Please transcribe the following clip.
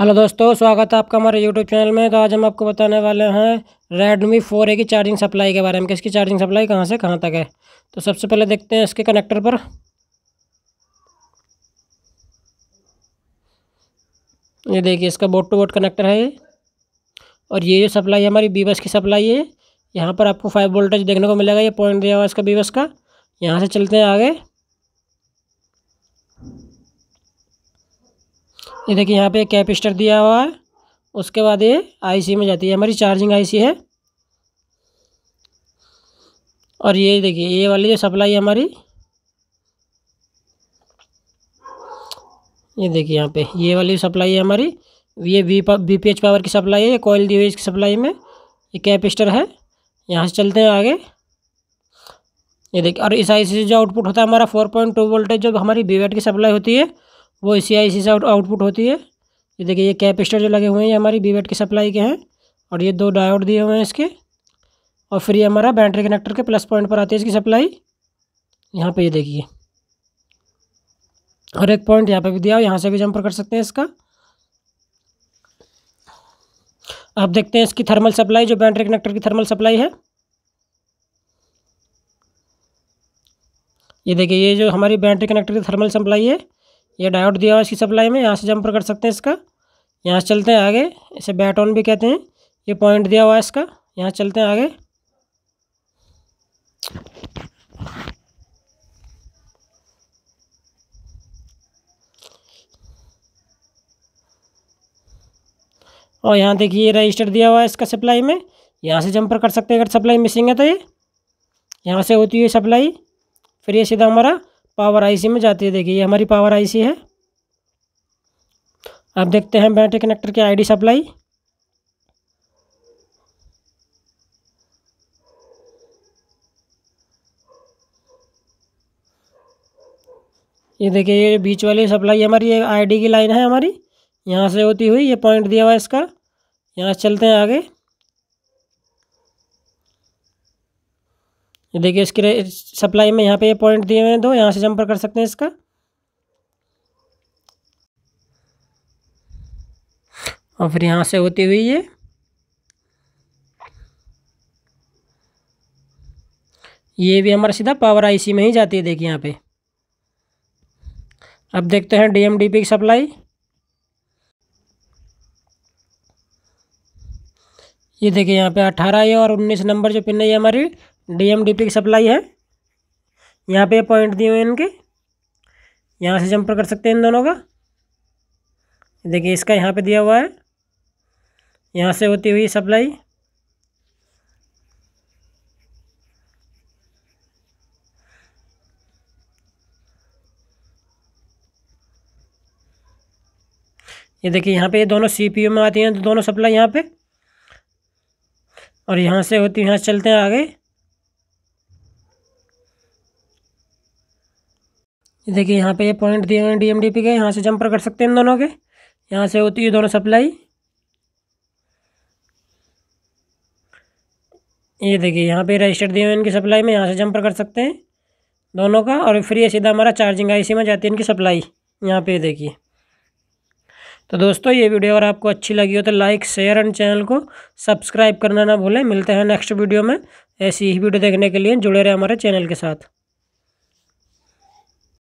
hello दोस्तों स्वागत है आपका हमारे यूट्यूब चैनल में तो आज हम आपको बताने वाले हैं रेडमी फोर ए की चार्जिंग सप्लाई के बारे में किसकी इसकी चार्जिंग सप्लाई कहाँ से कहाँ तक है तो सबसे पहले देखते हैं इसके कनेक्टर पर ये देखिए इसका बोट टू बोट कनेक्टर है और ये जो सप्लाई है हमारी बीवस की सप्लाई है यहाँ पर आपको फाइव वोल्टेज देखने को मिलेगा ये पॉइंट दिया हुआ इसका बीवस का यहाँ से चलते हैं आगे ये देखिए यहाँ पे कैपेसिटर दिया हुआ है उसके बाद ये आईसी में जाती है हमारी चार्जिंग आईसी है और ये देखिए ये वाली जो सप्लाई है हमारी ये देखिए यहाँ पे ये वाली सप्लाई है हमारी ये V B P H power की सप्लाई है ये कोयल दी हुई इसकी सप्लाई में ये कैपेसिटर है यहाँ से चलते हैं आगे ये देखिए और इस आई से जो आउटपुट होता है हमारा फोर पॉइंट टू वोल्टेज जो हमारी बीवेट की सप्लाई होती है वो इसी आई से आउटपुट होती है ये देखिए ये कैपेसिटर जो लगे हुए हैं ये हमारी बीवेट की सप्लाई के हैं और ये दो डायोड दिए हुए हैं इसके और फिर ये हमारा बैटरी कनेक्टर के प्लस पॉइंट पर आती है इसकी सप्लाई यहाँ पे ये देखिए और एक पॉइंट यहाँ पे भी दिया हो यहाँ से भी जंपर कर सकते हैं इसका आप देखते हैं इसकी थर्मल सप्लाई जो बैटरी कनेक्टर की थर्मल सप्लाई है ये देखिए ये जो हमारी बैटरी कनेक्टर की थर्मल सप्लाई है ये डायोड दिया हुआ इसकी सप्लाई में यहाँ से जंपर कर सकते हैं इसका यहाँ से चलते हैं आगे इसे बैट ऑन भी कहते हैं ये पॉइंट दिया हुआ है इसका यहाँ चलते हैं आगे और यहाँ देखिए रजिस्टर दिया हुआ है इसका सप्लाई में यहाँ से जंपर कर सकते हैं अगर सप्लाई मिसिंग है तो ये यहाँ से होती है सप्लाई फिर ये सीधा हमारा पावर आईसी में जाती है देखिए ये हमारी पावर आईसी है आप देखते हैं बैटरी कनेक्टर की आईडी सप्लाई ये देखिए ये बीच वाली सप्लाई हमारी ये आईडी की लाइन है हमारी यहाँ से होती हुई ये पॉइंट दिया हुआ है इसका यहाँ चलते हैं आगे ये देखिए इसके सप्लाई में यहाँ पे ये पॉइंट दिए हुए हैं दो यहाँ से जंपर कर सकते हैं इसका और फिर यहाँ से होती हुई ये ये भी हमारा सीधा पावर आईसी में ही जाती है देखिए यहाँ पे अब देखते हैं डीएमडीपी की सप्लाई ये देखिए यहाँ पे अठारह ये और उन्नीस नंबर जो पिन है ये हमारी डीएमडीपी की सप्लाई है यहाँ पे पॉइंट दिए हुए हैं इनके यहाँ से जंपर कर सकते हैं इन दोनों का देखिए इसका यहाँ पे दिया हुआ है यहाँ से होती हुई सप्लाई ये देखिए यहाँ पे ये दोनों सीपीयू में आती हैं तो दोनों सप्लाई यहाँ पे और यहाँ से होती है यहाँ चलते हैं आगे देखिए यहाँ पे ये पॉइंट दिए हुए हैं डीएमडीपी के यहाँ से जंपर कर सकते हैं इन दोनों के यहाँ से होती है दोनों सप्लाई ये देखिए यहाँ पे रजिस्टर दिए हुए हैं इनकी सप्लाई में यहाँ से जंपर कर सकते हैं दोनों का और फिर ये सीधा हमारा चार्जिंग आईसी में जाती है इनकी सप्लाई यहाँ पे देखिए तो दोस्तों ये वीडियो अगर आपको अच्छी लगी हो तो लाइक शेयर एंड चैनल को सब्सक्राइब करना ना भूलें मिलते हैं नेक्स्ट वीडियो में ऐसी ही वीडियो देखने के लिए जुड़े रहे हमारे चैनल के साथ